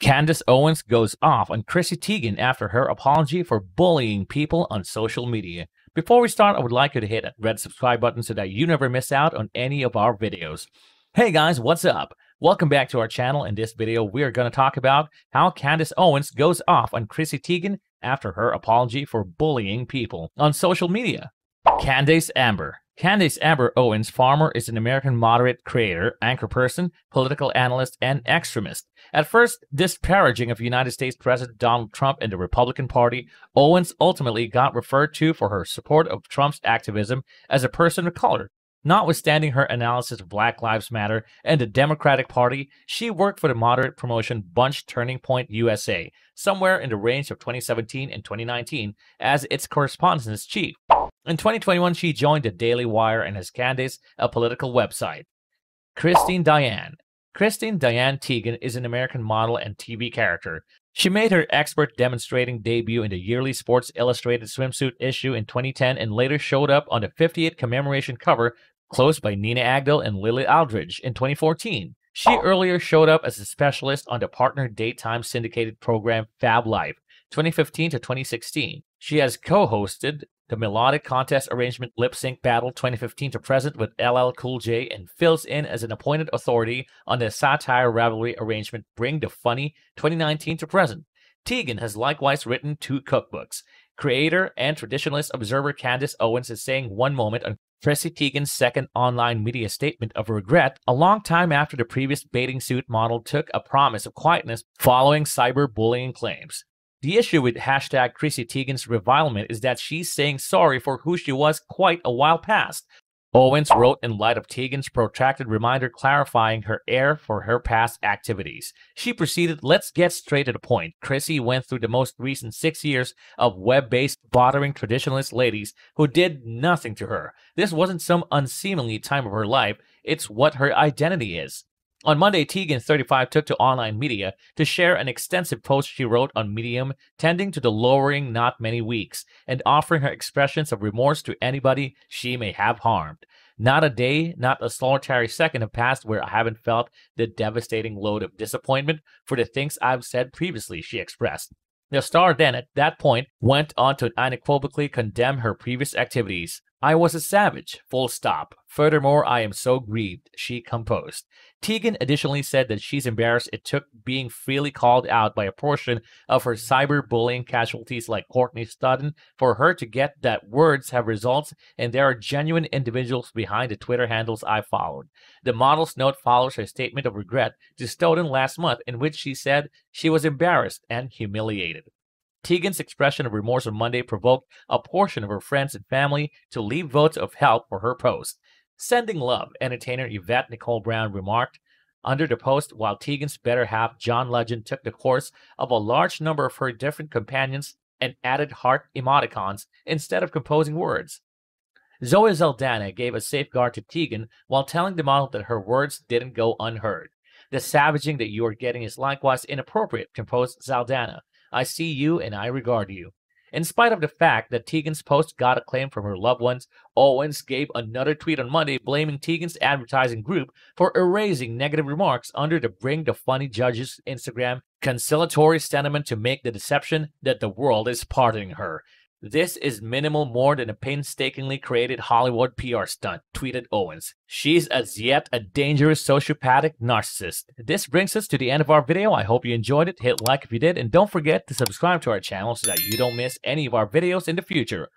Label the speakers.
Speaker 1: Candace Owens goes off on Chrissy Teigen after her apology for bullying people on social media. Before we start, I would like you to hit that red subscribe button so that you never miss out on any of our videos. Hey guys, what's up? Welcome back to our channel. In this video, we are going to talk about how Candace Owens goes off on Chrissy Teigen after her apology for bullying people on social media. Candace Amber Candace Amber Owens Farmer is an American moderate creator, anchor person, political analyst, and extremist. At first disparaging of United States President Donald Trump and the Republican Party, Owens ultimately got referred to for her support of Trump's activism as a person of color Notwithstanding her analysis of Black Lives Matter and the Democratic Party, she worked for the moderate promotion Bunch Turning Point USA, somewhere in the range of 2017 and 2019, as its correspondence chief. In 2021, she joined the Daily Wire and as Candace, a political website. Christine Diane. Christine Diane Teigen is an American model and TV character. She made her expert demonstrating debut in the yearly Sports Illustrated swimsuit issue in 2010 and later showed up on the 50th commemoration cover closed by Nina Agdal and Lily Aldridge in 2014. She earlier showed up as a specialist on the partner daytime syndicated program Fab Life, 2015 to 2016. She has co hosted the Melodic Contest Arrangement Lip Sync Battle 2015 to present with LL Cool J and fills in as an appointed authority on the satire rivalry arrangement Bring the Funny 2019 to present. Tegan has likewise written two cookbooks. Creator and traditionalist observer Candace Owens is saying one moment on Tracy Tegan's second online media statement of regret a long time after the previous bathing suit model took a promise of quietness following cyberbullying claims. The issue with hashtag Chrissy Teigen's revilement is that she's saying sorry for who she was quite a while past. Owens wrote in light of Teigen's protracted reminder clarifying her air for her past activities. She proceeded, let's get straight to the point. Chrissy went through the most recent six years of web-based bothering traditionalist ladies who did nothing to her. This wasn't some unseemly time of her life. It's what her identity is. On Monday, Tegan35 took to online media to share an extensive post she wrote on Medium tending to the lowering not many weeks and offering her expressions of remorse to anybody she may have harmed. Not a day, not a solitary second have passed where I haven't felt the devastating load of disappointment for the things I've said previously, she expressed. The star then, at that point, went on to unequivocally condemn her previous activities. I was a savage, full stop. Furthermore, I am so grieved, she composed. Tegan additionally said that she's embarrassed it took being freely called out by a portion of her cyberbullying casualties like Courtney Studden for her to get that words have results and there are genuine individuals behind the Twitter handles I followed. The model's note follows her statement of regret to Snowden last month in which she said she was embarrassed and humiliated. Tegan's expression of remorse on Monday provoked a portion of her friends and family to leave votes of help for her post. Sending love, entertainer Yvette Nicole Brown remarked under the post while Tegan's better half, John Legend, took the course of a large number of her different companions and added heart emoticons instead of composing words. Zoe Zeldana gave a safeguard to Tegan while telling the model that her words didn't go unheard. The savaging that you are getting is likewise inappropriate, composed Zaldana. I see you and I regard you. In spite of the fact that Tegan's post got acclaim from her loved ones, Owens gave another tweet on Monday blaming Tegan's advertising group for erasing negative remarks under the Bring the Funny Judges Instagram conciliatory sentiment to make the deception that the world is pardoning her. This is minimal more than a painstakingly created Hollywood PR stunt, tweeted Owens. She's as yet a dangerous sociopathic narcissist. This brings us to the end of our video. I hope you enjoyed it. Hit like if you did, and don't forget to subscribe to our channel so that you don't miss any of our videos in the future.